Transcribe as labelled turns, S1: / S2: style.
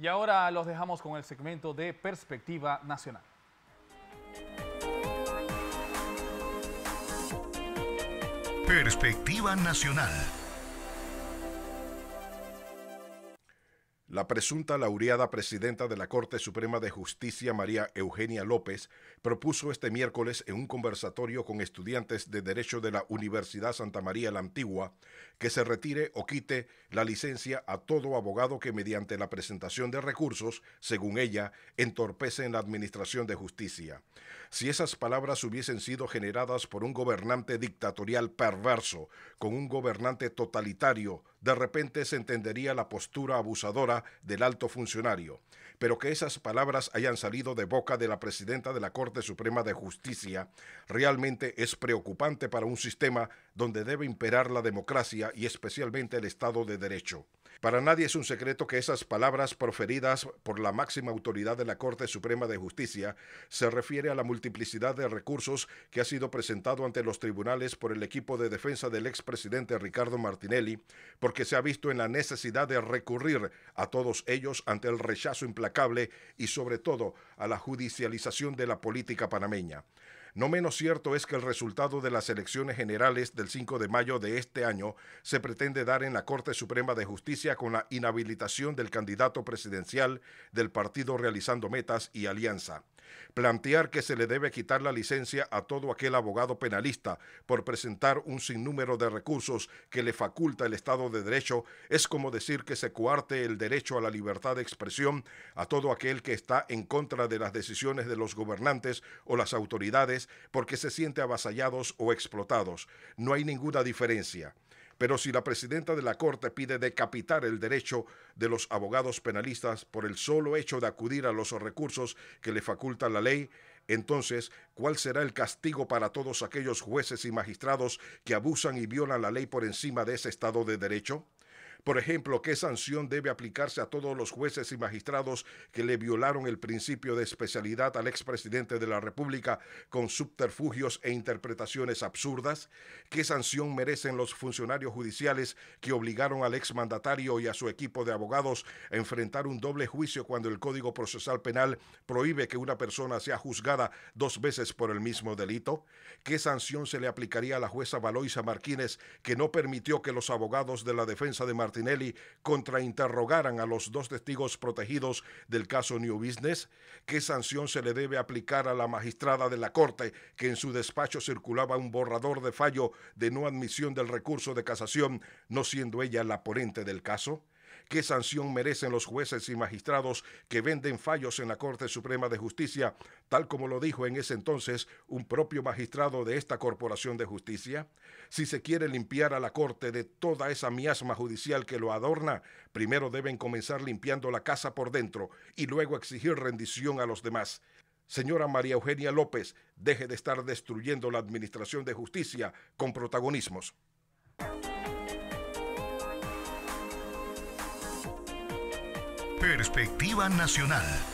S1: Y ahora los dejamos con el segmento de Perspectiva Nacional. Perspectiva Nacional. La presunta laureada presidenta de la Corte Suprema de Justicia, María Eugenia López, propuso este miércoles en un conversatorio con estudiantes de Derecho de la Universidad Santa María la Antigua que se retire o quite la licencia a todo abogado que mediante la presentación de recursos, según ella, entorpece en la administración de justicia. Si esas palabras hubiesen sido generadas por un gobernante dictatorial perverso, con un gobernante totalitario, de repente se entendería la postura abusadora del alto funcionario, pero que esas palabras hayan salido de boca de la presidenta de la Corte Suprema de Justicia realmente es preocupante para un sistema donde debe imperar la democracia y especialmente el Estado de Derecho. Para nadie es un secreto que esas palabras proferidas por la máxima autoridad de la Corte Suprema de Justicia se refiere a la multiplicidad de recursos que ha sido presentado ante los tribunales por el equipo de defensa del expresidente Ricardo Martinelli, porque se ha visto en la necesidad de recurrir a todos ellos ante el rechazo implacable y sobre todo a la judicialización de la política panameña. No menos cierto es que el resultado de las elecciones generales del 5 de mayo de este año se pretende dar en la Corte Suprema de Justicia con la inhabilitación del candidato presidencial del partido Realizando Metas y Alianza plantear que se le debe quitar la licencia a todo aquel abogado penalista por presentar un sinnúmero de recursos que le faculta el Estado de Derecho es como decir que se coarte el derecho a la libertad de expresión a todo aquel que está en contra de las decisiones de los gobernantes o las autoridades porque se siente avasallados o explotados. No hay ninguna diferencia. Pero si la presidenta de la Corte pide decapitar el derecho de los abogados penalistas por el solo hecho de acudir a los recursos que le faculta la ley, entonces, ¿cuál será el castigo para todos aquellos jueces y magistrados que abusan y violan la ley por encima de ese Estado de Derecho? Por ejemplo, ¿qué sanción debe aplicarse a todos los jueces y magistrados que le violaron el principio de especialidad al expresidente de la República con subterfugios e interpretaciones absurdas? ¿Qué sanción merecen los funcionarios judiciales que obligaron al exmandatario y a su equipo de abogados a enfrentar un doble juicio cuando el Código Procesal Penal prohíbe que una persona sea juzgada dos veces por el mismo delito? ¿Qué sanción se le aplicaría a la jueza Valoisa Martínez que no permitió que los abogados de la defensa de Martínez contra contrainterrogaran a los dos testigos protegidos del caso New Business, ¿qué sanción se le debe aplicar a la magistrada de la Corte que en su despacho circulaba un borrador de fallo de no admisión del recurso de casación, no siendo ella la ponente del caso? ¿Qué sanción merecen los jueces y magistrados que venden fallos en la Corte Suprema de Justicia, tal como lo dijo en ese entonces un propio magistrado de esta Corporación de Justicia? Si se quiere limpiar a la Corte de toda esa miasma judicial que lo adorna, primero deben comenzar limpiando la casa por dentro y luego exigir rendición a los demás. Señora María Eugenia López, deje de estar destruyendo la Administración de Justicia con protagonismos. Perspectiva Nacional.